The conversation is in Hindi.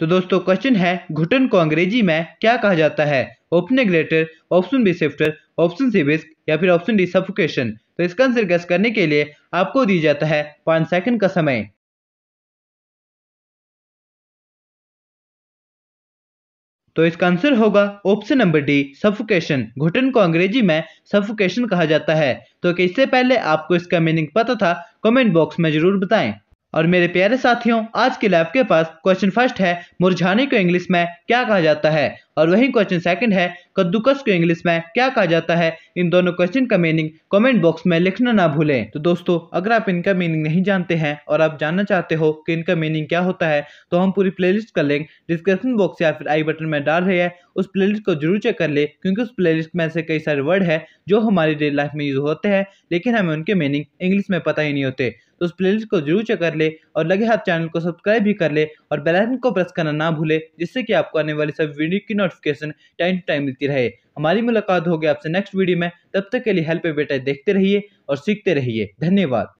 तो दोस्तों क्वेश्चन है घुटन को अंग्रेजी में क्या कहा जाता है ऑप्शन ए ऑप्शन बी सिफ्टर ऑप्शन सी बिस्क या फिर ऑप्शन डी सफोकेशन तो इसका आंसर गैस करने के लिए आपको दिया जाता है पांच सेकंड का समय तो इसका आंसर होगा ऑप्शन नंबर डी सफोकेशन घुटन को अंग्रेजी में सफोकेशन कहा जाता है तो इससे पहले आपको इसका मीनिंग पता था कमेंट बॉक्स में जरूर बताएं और मेरे प्यारे साथियों आज के लैब के पास क्वेश्चन फर्स्ट है मुरझाने को इंग्लिश में क्या कहा जाता है और वही क्वेश्चन सेकंड है कद्दूकस को इंग्लिश में क्या कहा जाता है इन दोनों क्वेश्चन का मीनिंग कमेंट बॉक्स में लिखना ना भूलें तो दोस्तों अगर आप इनका मीनिंग नहीं जानते हैं और आप जानना चाहते हो कि इनका मीनिंग क्या होता है तो हम पूरी लिस्ट का लिंक डिस्क्रिप्शन बॉक्स या फिर आई बटन में डाल रहे हैं उस लिस्ट को जरूर चेक कर ले क्योंकि उस लिस्ट में ऐसे कई सारे वर्ड है जो हमारी डेली लाइफ में यूज होते हैं लेकिन हमें उनके मीनिंग इंग्लिश में पता ही नहीं होते तो उस प्लेलिस्ट को जरूर चेक कर ले और लगे हाथ चैनल को सब्सक्राइब भी कर ले और बेलाइकन को प्रेस करना ना भूले जिससे कि आपको आने वाली सब वीडियो की नोटिफिकेशन टाइम टू टाइम मिलती रहे हमारी मुलाकात होगी आपसे नेक्स्ट वीडियो में तब तक के लिए हेल्प बेटा देखते रहिए और सीखते रहिए धन्यवाद